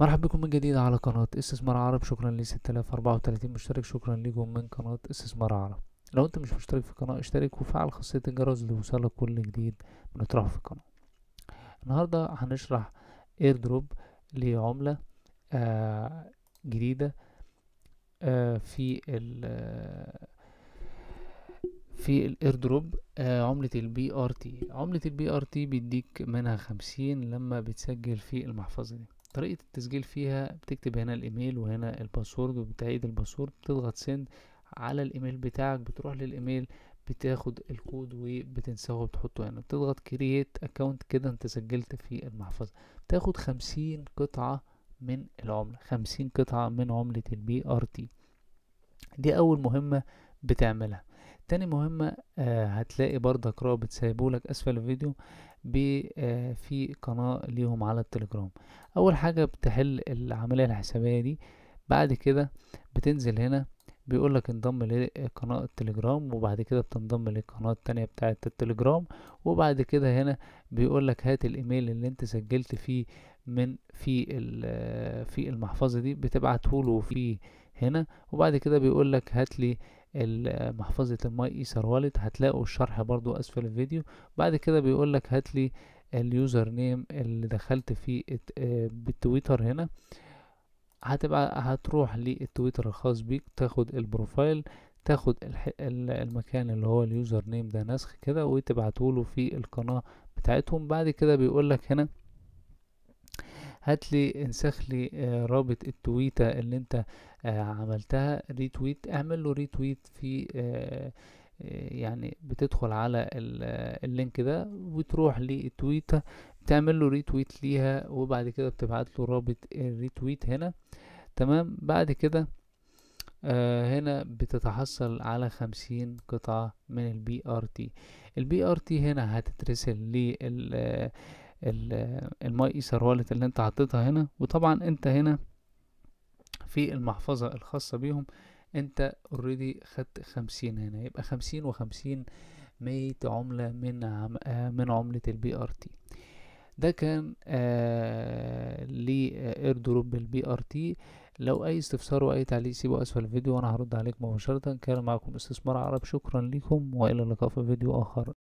مرحبا بكم من جديد على قناة استثمار عرب شكرا ل 6034 مشترك شكرا لكم من قناة استثمار عرب لو انت مش مشترك في القناة اشترك وفعل خاصية الجرس ليوصلك كل جديد بنطرحه في القناة النهاردة هنشرح اير دروب لعملة آه جديدة آه في ال آه، في دروب آه عملة البي ار تي عملة البي ار تي بيديك منها خمسين لما بتسجل في المحفظة دي طريقة التسجيل فيها بتكتب هنا الايميل وهنا الباسورد وبتعيد الباسورد بتضغط سند على الايميل بتاعك بتروح للايميل بتاخد الكود وبتنساه وبتحطه هنا بتضغط كرييت اكونت كده انت سجلت في المحفظة بتاخد خمسين قطعة من العملة خمسين قطعة من عملة البي ار تي دي اول مهمة بتعملها تاني مهمة آه هتلاقي برضك رابط سايبهولك اسفل الفيديو آه، في قناة ليهم على التليجرام أول حاجة بتحل العملية الحسابية دي بعد كده بتنزل هنا بيقول لك انضم لقناة التليجرام وبعد كده بتنضم للقناة التانية بتاعة التليجرام وبعد كده هنا بيقول لك هات الايميل اللي انت سجلت فيه من في آه، في المحفظة دي بتبعته له في هنا وبعد كده بيقول لك هات لي محفظة الماي ايثر والت هتلاقوا الشرح برضو اسفل الفيديو بعد كده بيقولك هاتلي اليوزر نيم اللي دخلت فيه آه، بالتويتر هنا هتبقى هتروح للتويتر الخاص بيك تاخد البروفايل تاخد المكان اللي هو اليوزر نيم ده نسخ كده له في القناة بتاعتهم بعد كده بيقولك هنا هات لي انسخ لي آه، رابط التويته اللي انت آه، عملتها ريتويت اعمل له ريتويت في آه، يعني بتدخل على اللينك ده وتروح للتويته بتعمل له ريتويت ليها وبعد كده بتبعت له رابط الريتويت هنا تمام بعد كده هنا بتتحصل على خمسين قطعة من البي ار تي البي ار تي هنا هتترسل لل الماي ايثر والت اللي انت حطيتها هنا وطبعا انت هنا في المحفظة الخاصة بيهم انت اوريدي خدت خمسين هنا يبقى خمسين وخمسين مية عملة من عم من عملة البي ار تي ده كان آه لإير دروب بالبي ار تي لو أي استفسار وأي تعليق سيبه أسفل الفيديو وأنا هرد عليك مباشرة كان معكم استثمار عرب شكرا لكم وإلى اللقاء في فيديو آخر